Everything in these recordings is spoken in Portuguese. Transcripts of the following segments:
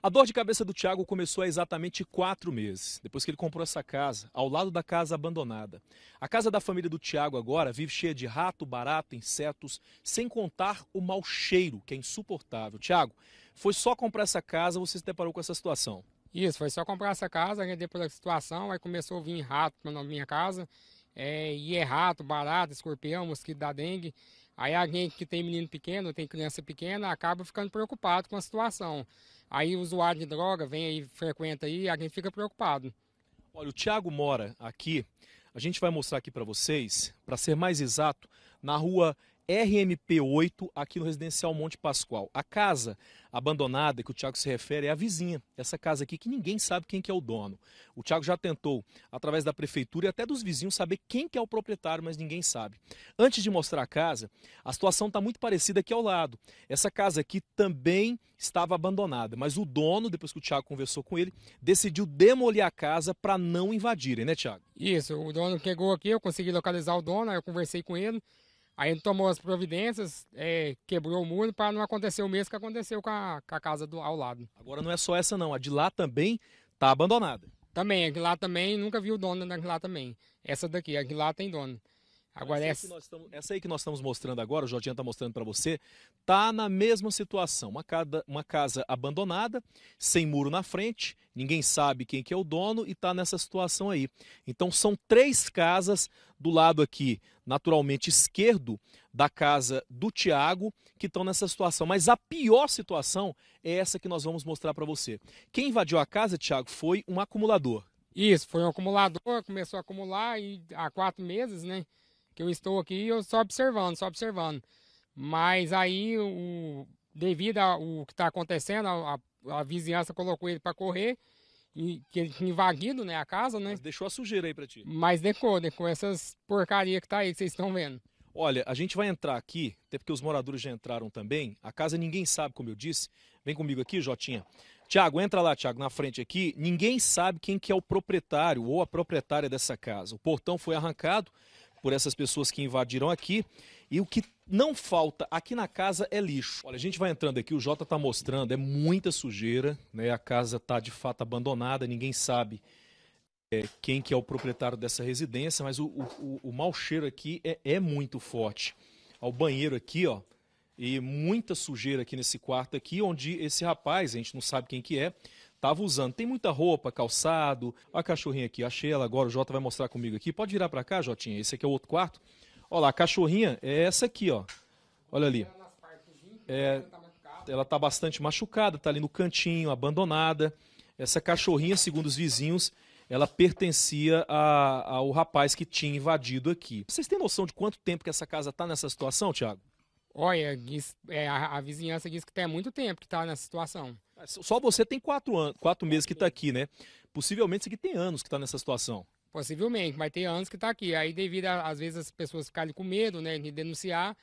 A dor de cabeça do Thiago começou há exatamente quatro meses, depois que ele comprou essa casa, ao lado da casa abandonada. A casa da família do Thiago agora vive cheia de rato, barata, insetos, sem contar o mau cheiro, que é insuportável. Thiago, foi só comprar essa casa você se deparou com essa situação? Isso, foi só comprar essa casa, depois da situação, aí começou a vir rato na minha casa, é, e é rato, barata, escorpião, mosquito da dengue. Aí alguém que tem menino pequeno, tem criança pequena, acaba ficando preocupado com a situação. Aí o usuário de droga vem aí, frequenta aí, a gente fica preocupado. Olha, o Tiago mora aqui. A gente vai mostrar aqui para vocês, para ser mais exato, na rua RMP8 aqui no residencial Monte Pascoal. A casa abandonada que o Tiago se refere é a vizinha, essa casa aqui que ninguém sabe quem que é o dono. O Tiago já tentou, através da prefeitura e até dos vizinhos, saber quem que é o proprietário, mas ninguém sabe. Antes de mostrar a casa, a situação está muito parecida aqui ao lado. Essa casa aqui também estava abandonada, mas o dono, depois que o Tiago conversou com ele, decidiu demolir a casa para não invadirem, né, Tiago? Isso, o dono chegou aqui, eu consegui localizar o dono, aí eu conversei com ele. Aí ele tomou as providências, é, quebrou o muro para não acontecer o mesmo que aconteceu com a, com a, casa do, ao lado. Agora não é só essa não, a de lá também está abandonada. Também, a de lá também, nunca vi o dono da né, de lá também. Essa daqui, a de lá tem dono. Agora essa, essa... Aí estamos, essa, aí que nós estamos mostrando agora, o Jorginho está mostrando para você, tá na mesma situação, uma casa, uma casa abandonada, sem muro na frente, ninguém sabe quem que é o dono e tá nessa situação aí. Então são três casas do lado aqui, naturalmente esquerdo da casa do Tiago, que estão nessa situação. Mas a pior situação é essa que nós vamos mostrar para você. Quem invadiu a casa, Tiago, foi um acumulador. Isso, foi um acumulador, começou a acumular e há quatro meses, né? que eu estou aqui, eu só observando, só observando. Mas aí, o, devido ao que está acontecendo, a, a, a, vizinhança colocou ele para correr, e, que ele tinha invadido né, a casa, né? Mas deixou a sujeira aí para ti. Mas decou, com essas porcaria que tá aí, que vocês estão vendo. Olha, a gente vai entrar aqui, até porque os moradores já entraram também. A casa ninguém sabe, como eu disse. Vem comigo aqui, Jotinha. Tiago, entra lá, Tiago, na frente aqui. Ninguém sabe quem que é o proprietário ou a proprietária dessa casa. O portão foi arrancado, por essas pessoas que invadiram aqui. E o que não falta aqui na casa é lixo. Olha, a gente vai entrando aqui, o Jota está mostrando, é muita sujeira, né? A casa está de fato abandonada, ninguém sabe é, quem que é o proprietário dessa residência, mas o, o, o mau cheiro aqui é, é muito forte. Ao banheiro aqui, ó, e muita sujeira aqui nesse quarto aqui, onde esse rapaz, a gente não sabe quem que é, tava usando. Tem muita roupa, calçado. A cachorrinha aqui, achei ela agora, o Jota vai mostrar comigo aqui. Pode virar para cá, Jotinha, esse aqui é o outro quarto. Olha lá, a cachorrinha é essa aqui, ó. Olha ali. É, ela tá bastante machucada, tá ali no cantinho, abandonada. Essa cachorrinha, segundo os vizinhos, ela pertencia a, ao rapaz que tinha invadido aqui. Vocês têm noção de quanto tempo que essa casa tá nessa situação, Tiago? Olha, é, a, vizinhança diz que tem tá muito tempo que está nessa situação. Só você tem quatro, anos, quatro meses que está aqui, né? Possivelmente isso aqui tem anos que está nessa situação. Possivelmente, mas tem anos que está aqui. Aí devido, a, às vezes, as pessoas ficarem com medo, né, de denunciar,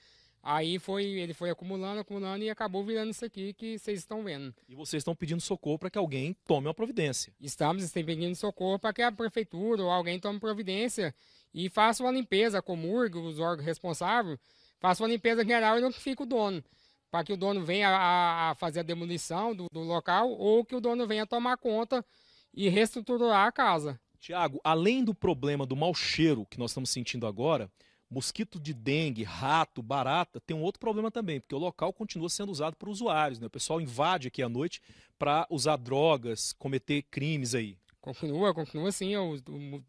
Aí foi, ele foi acumulando, acumulando e acabou virando isso aqui que vocês estão vendo. E vocês estão pedindo socorro para que alguém tome uma providência. Estamos, estamos pedindo socorro para que a prefeitura ou alguém tome providência e faça uma limpeza, comurgue os órgãos responsáveis Faço uma limpeza geral e não fica o dono. Para que o dono venha a, a fazer a demolição do, do local ou que o dono venha tomar conta e reestruturar a casa. Tiago, além do problema do mau cheiro que nós estamos sentindo agora, mosquito de dengue, rato, barata, tem um outro problema também, porque o local continua sendo usado por usuários, né? O pessoal invade aqui à noite para usar drogas, cometer crimes aí. Continua, continua sim.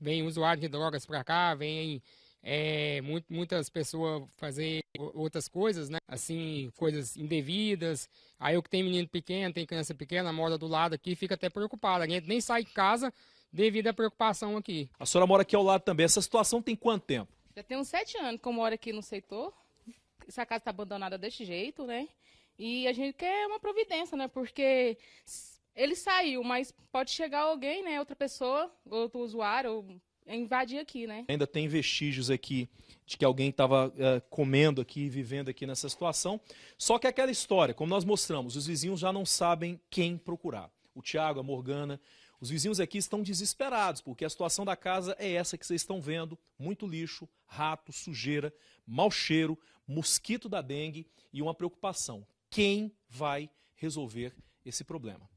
Vem usuário de drogas para cá, vem é, muito, muitas pessoas fazer outras coisas, né? Assim, coisas indevidas. Aí eu que tenho menino pequeno, tem criança pequena, mora do lado aqui, fica até preocupada. A gente nem sai de casa devido à preocupação aqui. A senhora mora aqui ao lado também. Essa situação tem quanto tempo? Já tem uns sete anos que eu moro aqui no setor. Essa casa está abandonada desse jeito, né? E a gente quer uma providência, né? Porque ele saiu, mas pode chegar alguém, né? Outra pessoa, outro usuário, invadir aqui, né? Ainda tem vestígios aqui de que alguém estava uh, eh, comendo aqui, vivendo aqui nessa situação. Só que aquela história, como nós mostramos, os vizinhos já não sabem quem procurar. O Tiago, a Morgana, os vizinhos aqui estão desesperados, porque a situação da casa é essa que vocês estão vendo: muito lixo, rato, sujeira, mau cheiro, mosquito da dengue e uma preocupação. Quem vai resolver esse problema?